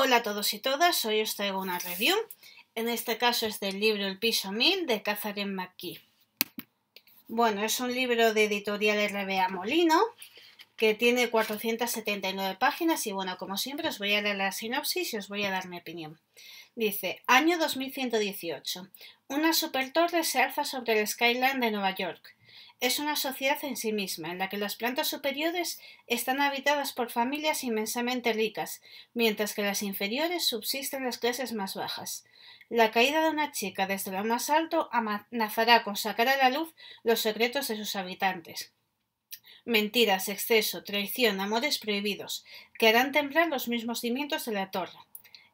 Hola a todos y todas, hoy os traigo una review. En este caso es del libro El piso mil de Catherine McKee. Bueno, es un libro de editorial RBA Molino que tiene 479 páginas y bueno, como siempre os voy a leer la sinopsis y os voy a dar mi opinión. Dice, año 2118. Una supertorre se alza sobre el skyline de Nueva York es una sociedad en sí misma, en la que las plantas superiores están habitadas por familias inmensamente ricas, mientras que las inferiores subsisten las clases más bajas. La caída de una chica desde lo más alto amenazará con sacar a la luz los secretos de sus habitantes. Mentiras, exceso, traición, amores prohibidos, que harán temblar los mismos cimientos de la torre.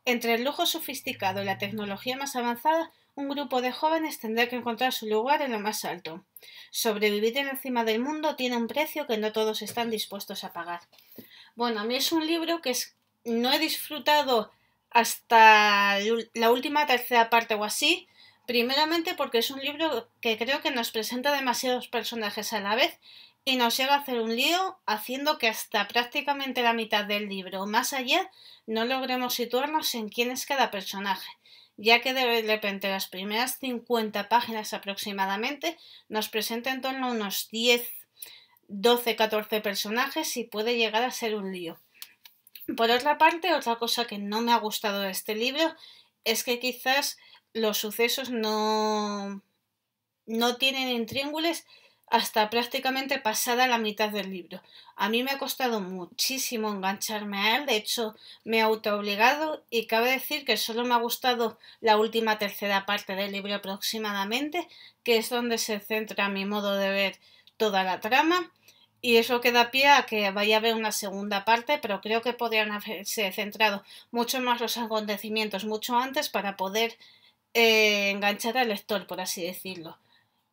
Entre el lujo sofisticado y la tecnología más avanzada un grupo de jóvenes tendrá que encontrar su lugar en lo más alto. Sobrevivir en encima del mundo tiene un precio que no todos están dispuestos a pagar. Bueno, a mí es un libro que no he disfrutado hasta la última tercera parte o así, primeramente porque es un libro que creo que nos presenta demasiados personajes a la vez y nos llega a hacer un lío haciendo que hasta prácticamente la mitad del libro o más allá no logremos situarnos en quién es cada personaje ya que de repente las primeras 50 páginas aproximadamente nos presenta en torno a unos 10, 12, 14 personajes y puede llegar a ser un lío. Por otra parte, otra cosa que no me ha gustado de este libro es que quizás los sucesos no, no tienen triángulos hasta prácticamente pasada la mitad del libro. A mí me ha costado muchísimo engancharme a él, de hecho me he autoobligado y cabe decir que solo me ha gustado la última tercera parte del libro aproximadamente, que es donde se centra mi modo de ver toda la trama. Y eso que da pie a que vaya a haber una segunda parte, pero creo que podrían haberse centrado mucho más los acontecimientos mucho antes para poder eh, enganchar al lector, por así decirlo.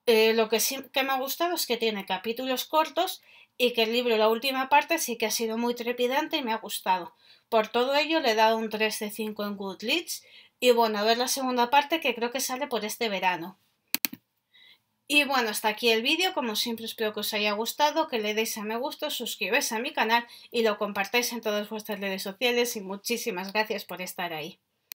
Eh, lo que sí que me ha gustado es que tiene capítulos cortos y que el libro, la última parte, sí que ha sido muy trepidante y me ha gustado. Por todo ello, le he dado un 3 de 5 en Goodreads y bueno, a ver la segunda parte que creo que sale por este verano. Y bueno, hasta aquí el vídeo, como siempre espero que os haya gustado, que le deis a me gusta, suscribáis a mi canal y lo compartáis en todas vuestras redes sociales y muchísimas gracias por estar ahí.